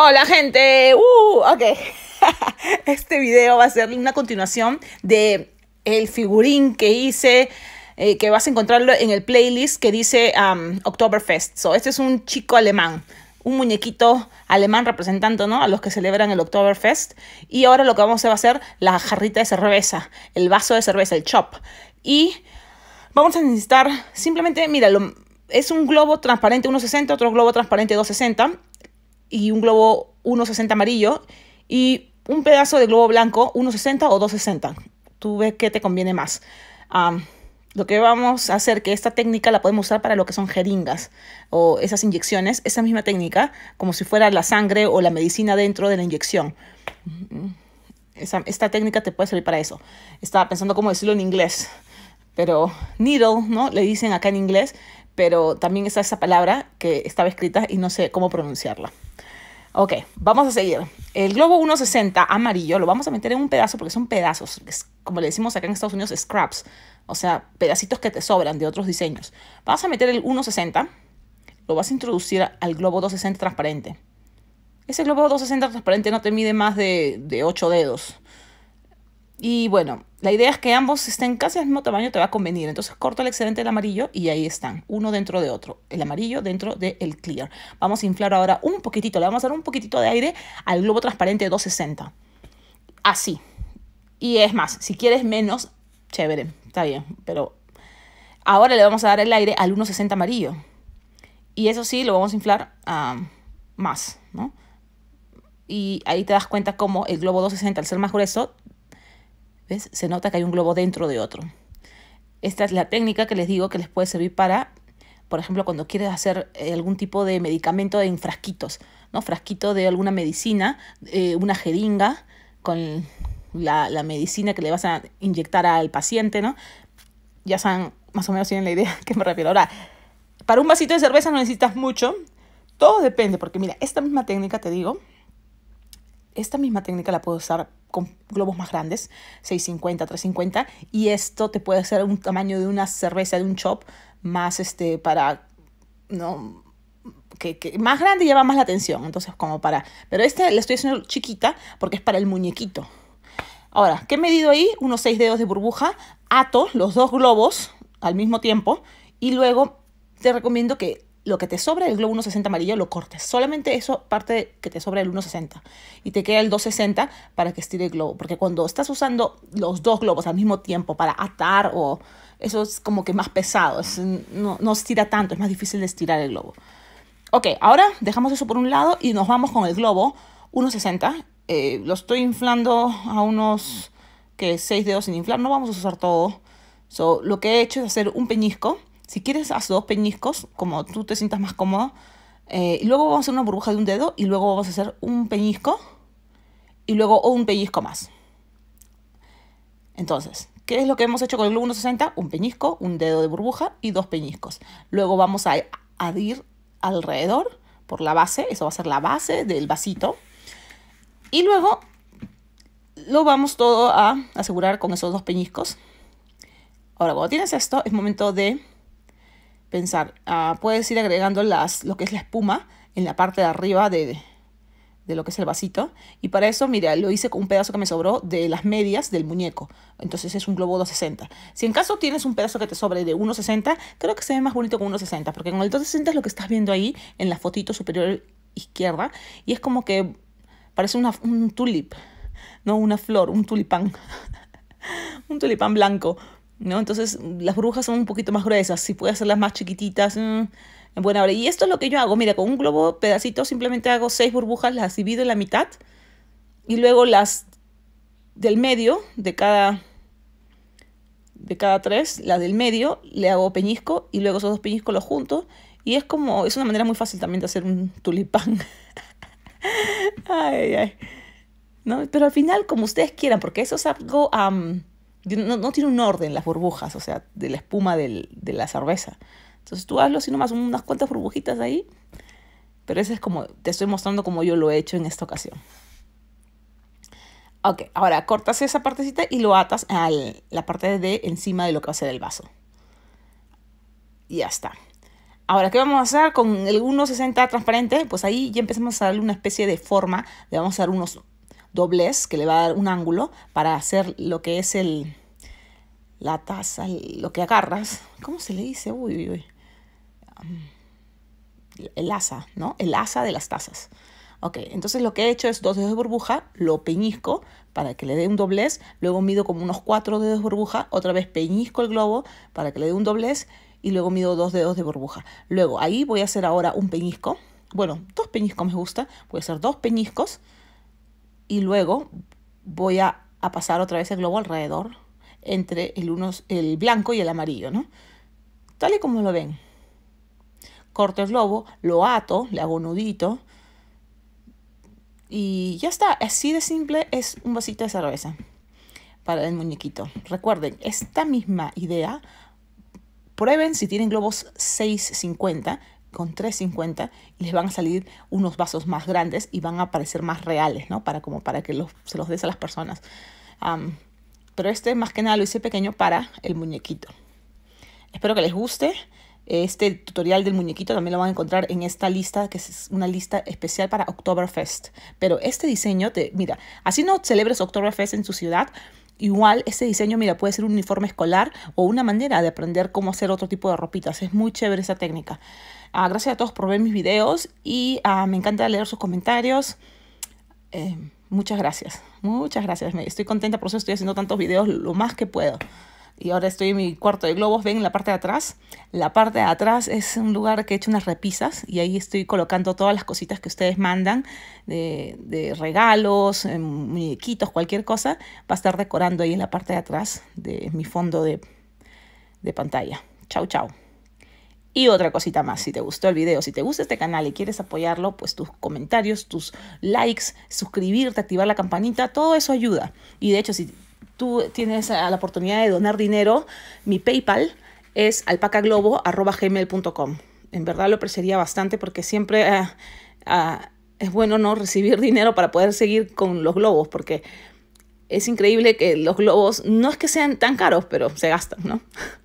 Hola gente, uh, ok. Este video va a ser una continuación de el figurín que hice, eh, que vas a encontrarlo en el playlist que dice um, Oktoberfest. So, este es un chico alemán, un muñequito alemán representando ¿no? a los que celebran el Oktoberfest. Y ahora lo que vamos a hacer va a ser la jarrita de cerveza, el vaso de cerveza, el chop. Y vamos a necesitar simplemente, mira, es un globo transparente 1.60, otro globo transparente 2.60 y un globo 1.60 amarillo y un pedazo de globo blanco 1.60 o 2.60. Tú ves qué te conviene más. lo que vamos a hacer, que esta técnica la podemos usar para lo que son jeringas o esas inyecciones, esa misma técnica, como si fuera la sangre o la medicina dentro de la inyección. esta técnica te puede servir para eso. Estaba pensando cómo decirlo en inglés pero needle, ¿no? Le dicen acá en inglés, pero también está esa palabra que estaba escrita y no sé cómo pronunciarla. Ok, vamos a seguir. El globo 160 amarillo lo vamos a meter en un pedazo porque son pedazos, como le decimos acá en Estados Unidos, scraps, o sea, pedacitos que te sobran de otros diseños. Vas a meter el 160, lo vas a introducir al globo 260 transparente. Ese globo 260 transparente no te mide más de, de 8 dedos. Y bueno, la idea es que ambos estén casi al mismo tamaño, te va a convenir. Entonces corto el excedente del amarillo y ahí están, uno dentro de otro. El amarillo dentro del el clear. Vamos a inflar ahora un poquitito, le vamos a dar un poquitito de aire al globo transparente 260. Así. Y es más, si quieres menos, chévere, está bien. Pero ahora le vamos a dar el aire al 160 amarillo. Y eso sí, lo vamos a inflar más, ¿no? Y ahí te das cuenta cómo el globo 260, al ser más grueso, ¿Ves? Se nota que hay un globo dentro de otro. Esta es la técnica que les digo que les puede servir para, por ejemplo, cuando quieres hacer eh, algún tipo de medicamento en frasquitos, ¿no? Frasquito de alguna medicina, eh, una jeringa con la, la, medicina que le vas a inyectar al paciente, ¿no? Ya saben, más o menos tienen la idea que me refiero. Ahora, para un vasito de cerveza no necesitas mucho. Todo depende, porque mira, esta misma técnica, te digo, esta misma técnica la puedo usar con globos más grandes, 650, 350, y esto te puede hacer un tamaño de una cerveza, de un chop, más este, para, no, que, más grande lleva más la atención, entonces como para, pero este le estoy haciendo chiquita porque es para el muñequito. Ahora, ¿qué he medido ahí? Unos seis dedos de burbuja, ato los dos globos al mismo tiempo y luego te recomiendo que lo que te sobra del globo 160 amarillo lo cortes. Solamente eso parte que te sobra el 160. Y te queda el 260 para que estire el globo. Porque cuando estás usando los dos globos al mismo tiempo para atar o... Eso es como que más pesado. no, no estira tanto. Es más difícil de estirar el globo. Ok, ahora dejamos eso por un lado y nos vamos con el globo 1.60. Eh, lo estoy inflando a unos que 6 dedos sin inflar. No vamos a usar todo. lo que he hecho es hacer un peñisco si quieres, haz dos peñiscos, como tú te sientas más cómodo. Eh, y luego vamos a hacer una burbuja de un dedo y luego vamos a hacer un peñisco y luego un peñisco más. Entonces, ¿qué es lo que hemos hecho con el globo 160? Un peñisco, un dedo de burbuja y dos peñiscos. Luego vamos a adir alrededor por la base, eso va a ser la base del vasito. Y luego lo vamos todo a asegurar con esos dos peñiscos. Ahora, cuando tienes esto, es momento de pensar. Ah, puedes ir agregando las, lo que es la espuma en la parte de arriba de, de lo que es el vasito. Y para eso, mira, lo hice con un pedazo que me sobró de las medias del muñeco. Entonces es un globo 260. Si en caso tienes un pedazo que te sobre de 160, creo que se ve más bonito con 160, porque con el 260 es lo que estás viendo ahí en la fotito superior izquierda. Y es como que parece una, un tulip, no una flor, un tulipán. un tulipán blanco. ¿no? Entonces las burbujas son un poquito más gruesas, si puedes hacerlas más chiquititas, mmm, en buena hora. Y esto es lo que yo hago, mira, con un globo pedacito simplemente hago seis burbujas, las divido en la mitad y luego las del medio de cada de cada tres, la del medio le hago peñisco y luego esos dos peñiscos los junto y es como es una manera muy fácil también de hacer un tulipán. ay, ay. ¿No? Pero al final como ustedes quieran, porque eso es algo no, tiene un orden las burbujas, o sea, de la espuma de la cerveza. Entonces tú hazlo así nomás unas cuantas burbujitas ahí. Pero ese es como, te estoy mostrando como yo lo he hecho en esta ocasión. Ok, ahora cortas esa partecita y lo atas a la parte de encima de lo que va a ser el vaso. Y ya está. Ahora, ¿qué vamos a hacer con el 1.60 transparente? Pues ahí ya empezamos a darle una especie de forma, le vamos a dar unos doblez que le va a dar un ángulo para hacer lo que es el, la taza, lo que agarras. ¿Cómo se le dice? Uy, um, El asa, ¿no? El asa de las tazas. Ok, entonces lo que he hecho es dos dedos de burbuja, lo peñisco para que le dé un doblez, luego mido como unos cuatro dedos de burbuja, otra vez peñisco el globo para que le dé un doblez y luego mido dos dedos de burbuja. Luego ahí voy a hacer ahora un peñisco bueno, dos peñiscos me gusta, voy a hacer dos peñiscos y luego voy a, pasar otra vez el globo alrededor entre el, el blanco y el amarillo, ¿no? Tal y como lo ven. Corto el globo, lo ato, le hago un nudito y ya está. Así de simple es un vasito de cerveza para el muñequito. Recuerden, esta misma idea, prueben si tienen globos 650 con 3.50 y les van a salir unos vasos más grandes y van a parecer más reales, ¿no? Para como para que los, se los des a las personas. pero este más que nada lo hice pequeño para el muñequito. Espero que les guste. Este tutorial del muñequito también lo van a encontrar en esta lista, que es una lista especial para Oktoberfest. Pero este diseño, te, mira, así no celebres Oktoberfest en su ciudad, Igual este diseño, mira, puede ser un uniforme escolar o una manera de aprender cómo hacer otro tipo de ropitas. Es muy chévere esa técnica. Ah, gracias a todos por ver mis videos y ah, me encanta leer sus comentarios. Eh, muchas gracias, muchas gracias. Me Estoy contenta, por eso estoy haciendo tantos videos lo más que puedo. Y ahora estoy en mi cuarto de globos, ven en la parte de atrás. La parte de atrás es un lugar que he hecho unas repisas y ahí estoy colocando todas las cositas que ustedes mandan de, de regalos, em, muñequitos, cualquier cosa. Va a estar decorando ahí en la parte de atrás de mi fondo de, de pantalla. Chau, chau. Y otra cosita más, si te gustó el video, si te gusta este canal y quieres apoyarlo, pues tus comentarios, tus likes, suscribirte, activar la campanita, todo eso ayuda. Y de hecho, si tú tienes la oportunidad de donar dinero, mi PayPal es alpacaglobo.gmail.com. En verdad lo apreciaría bastante porque siempre eh, eh, es bueno no recibir dinero para poder seguir con los globos, porque es increíble que los globos no es que sean tan caros, pero se gastan, ¿no?